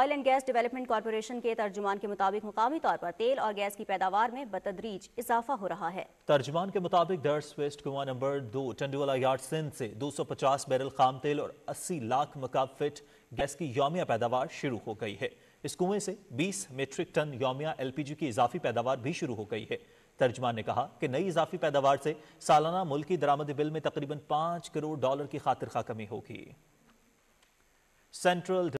oil and gas development corporation के तर्जुमान के मुताबिक मुकामी तौर पर तेल और गैस की पैदावार में बतदरीज इजाफा हो रहा है तर्जुमान के मुताबिक दर्स वेस्ट कुआ नंबर दो टंडवाला यार्ड सिंध से 250 बैरल खाम तेल और 80 लाख मकाब फिट गैस की योमिया पैदावार शुरू हो गई है इस कुएं से बीस मेट्रिक टन योमिया एलपीजी की इजाफी पैदावार भी शुरू हो गई है तर्जमान ने कहा कि नई इजाफी पैदावार से सालाना मुल्की दरामदी बिल में तकरीबन पांच करोड़ डॉलर की खातिर खा कमी होगी सेंट्रल